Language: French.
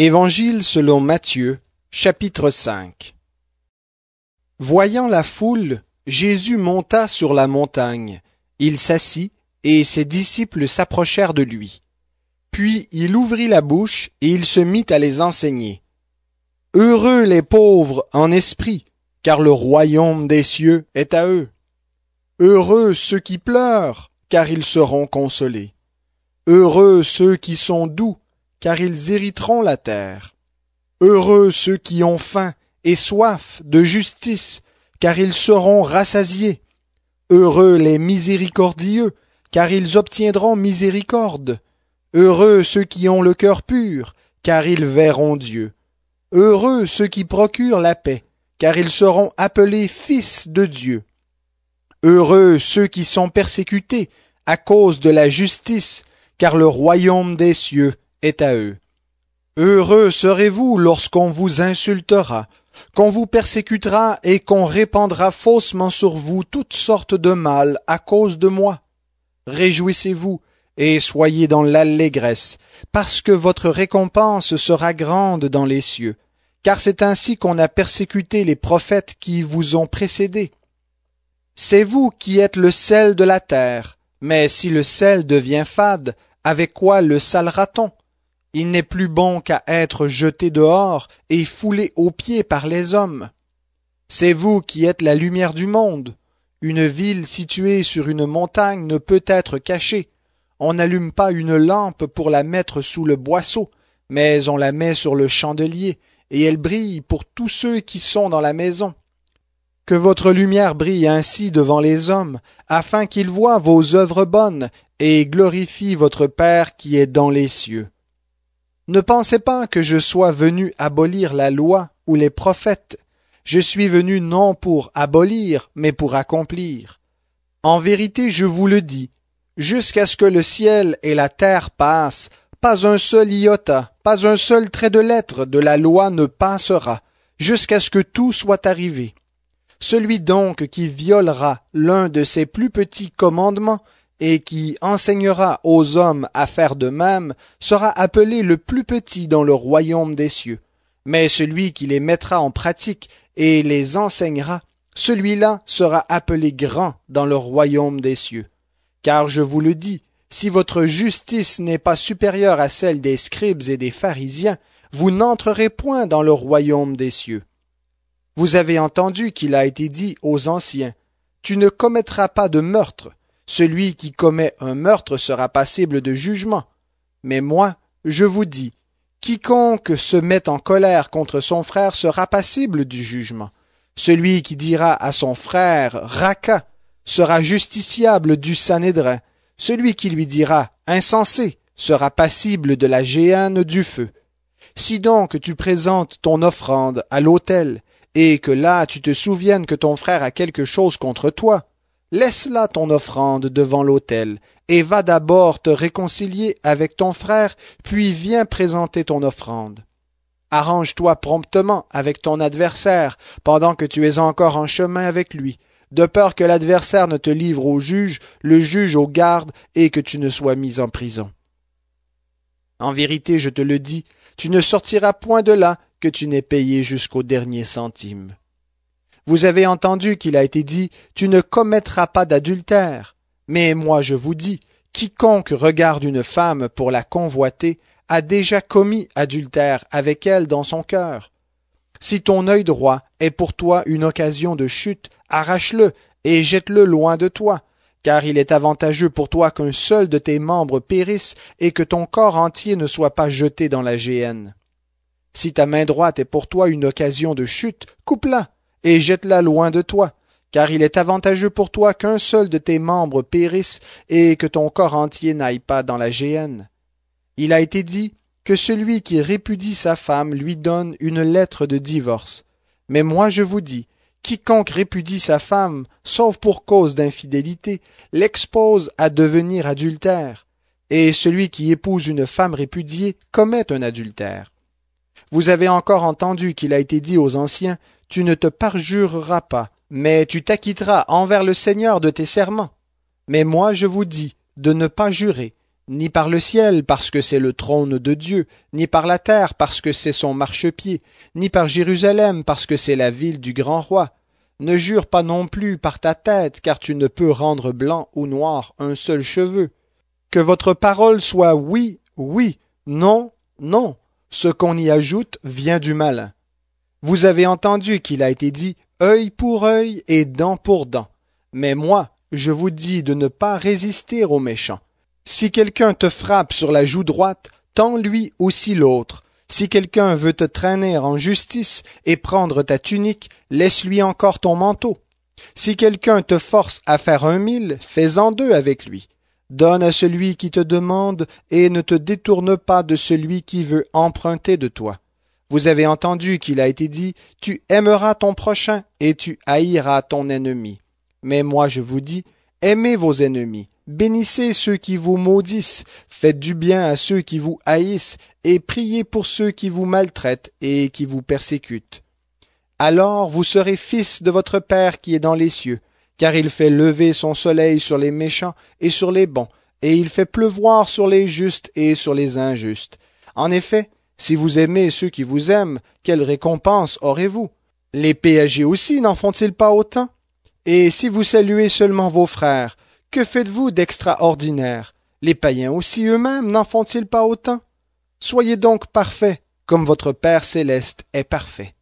Évangile selon Matthieu, chapitre 5 Voyant la foule, Jésus monta sur la montagne. Il s'assit, et ses disciples s'approchèrent de lui. Puis il ouvrit la bouche, et il se mit à les enseigner. Heureux les pauvres en esprit, car le royaume des cieux est à eux. Heureux ceux qui pleurent, car ils seront consolés. Heureux ceux qui sont doux, car ils hériteront la terre. Heureux ceux qui ont faim et soif de justice, car ils seront rassasiés. Heureux les miséricordieux, car ils obtiendront miséricorde. Heureux ceux qui ont le cœur pur, car ils verront Dieu. Heureux ceux qui procurent la paix, car ils seront appelés fils de Dieu. Heureux ceux qui sont persécutés à cause de la justice, car le royaume des cieux à eux. Heureux serez-vous lorsqu'on vous insultera, qu'on vous persécutera et qu'on répandra faussement sur vous toutes sortes de mal à cause de moi. Réjouissez-vous et soyez dans l'allégresse, parce que votre récompense sera grande dans les cieux, car c'est ainsi qu'on a persécuté les prophètes qui vous ont précédés. C'est vous qui êtes le sel de la terre, mais si le sel devient fade, avec quoi le salera-t-on il n'est plus bon qu'à être jeté dehors et foulé aux pieds par les hommes. C'est vous qui êtes la lumière du monde. Une ville située sur une montagne ne peut être cachée. On n'allume pas une lampe pour la mettre sous le boisseau, mais on la met sur le chandelier, et elle brille pour tous ceux qui sont dans la maison. Que votre lumière brille ainsi devant les hommes, afin qu'ils voient vos œuvres bonnes, et glorifient votre Père qui est dans les cieux. Ne pensez pas que je sois venu abolir la loi ou les prophètes. Je suis venu non pour abolir, mais pour accomplir. En vérité, je vous le dis, jusqu'à ce que le ciel et la terre passent, pas un seul iota, pas un seul trait de lettre de la loi ne passera, jusqu'à ce que tout soit arrivé. Celui donc qui violera l'un de ses plus petits commandements et qui enseignera aux hommes à faire de même sera appelé le plus petit dans le royaume des cieux. Mais celui qui les mettra en pratique et les enseignera, celui-là sera appelé grand dans le royaume des cieux. Car je vous le dis, si votre justice n'est pas supérieure à celle des scribes et des pharisiens, vous n'entrerez point dans le royaume des cieux. Vous avez entendu qu'il a été dit aux anciens, Tu ne commettras pas de meurtre, celui qui commet un meurtre sera passible de jugement. Mais moi, je vous dis, quiconque se met en colère contre son frère sera passible du jugement. Celui qui dira à son frère Raca sera justiciable du Sanhédrin. Celui qui lui dira insensé sera passible de la géhenne du feu. Si donc tu présentes ton offrande à l'autel, et que là tu te souviennes que ton frère a quelque chose contre toi, Laisse là ton offrande devant l'autel, et va d'abord te réconcilier avec ton frère, puis viens présenter ton offrande. Arrange-toi promptement avec ton adversaire, pendant que tu es encore en chemin avec lui, de peur que l'adversaire ne te livre au juge, le juge au garde, et que tu ne sois mis en prison. En vérité, je te le dis, tu ne sortiras point de là que tu n'aies payé jusqu'au dernier centime. Vous avez entendu qu'il a été dit Tu ne commettras pas d'adultère. Mais moi je vous dis, quiconque regarde une femme pour la convoiter a déjà commis adultère avec elle dans son cœur. Si ton œil droit est pour toi une occasion de chute, arrache-le et jette-le loin de toi, car il est avantageux pour toi qu'un seul de tes membres périsse et que ton corps entier ne soit pas jeté dans la géhenne. Si ta main droite est pour toi une occasion de chute, coupe-la et jette-la loin de toi, car il est avantageux pour toi qu'un seul de tes membres périsse et que ton corps entier n'aille pas dans la géhenne. Il a été dit que celui qui répudie sa femme lui donne une lettre de divorce. Mais moi je vous dis, quiconque répudie sa femme, sauf pour cause d'infidélité, l'expose à devenir adultère, et celui qui épouse une femme répudiée commet un adultère. Vous avez encore entendu qu'il a été dit aux anciens, tu ne te parjureras pas, mais tu t'acquitteras envers le Seigneur de tes serments. Mais moi je vous dis de ne pas jurer, ni par le ciel parce que c'est le trône de Dieu, ni par la terre parce que c'est son marchepied, ni par Jérusalem parce que c'est la ville du grand roi. Ne jure pas non plus par ta tête, car tu ne peux rendre blanc ou noir un seul cheveu. Que votre parole soit oui, oui, non, non. Ce qu'on y ajoute vient du malin. Vous avez entendu qu'il a été dit œil pour œil et dent pour dent. Mais moi, je vous dis de ne pas résister aux méchants. Si quelqu'un te frappe sur la joue droite, tends-lui aussi l'autre. Si quelqu'un veut te traîner en justice et prendre ta tunique, laisse-lui encore ton manteau. Si quelqu'un te force à faire un mille, fais-en deux avec lui. Donne à celui qui te demande et ne te détourne pas de celui qui veut emprunter de toi. Vous avez entendu qu'il a été dit, Tu aimeras ton prochain et tu haïras ton ennemi. Mais moi je vous dis, aimez vos ennemis, bénissez ceux qui vous maudissent, faites du bien à ceux qui vous haïssent, et priez pour ceux qui vous maltraitent et qui vous persécutent. Alors vous serez fils de votre Père qui est dans les cieux, car il fait lever son soleil sur les méchants et sur les bons, et il fait pleuvoir sur les justes et sur les injustes. En effet, si vous aimez ceux qui vous aiment, quelle récompense aurez-vous Les péagés aussi n'en font-ils pas autant Et si vous saluez seulement vos frères, que faites-vous d'extraordinaire Les païens aussi eux-mêmes n'en font-ils pas autant Soyez donc parfaits, comme votre Père céleste est parfait.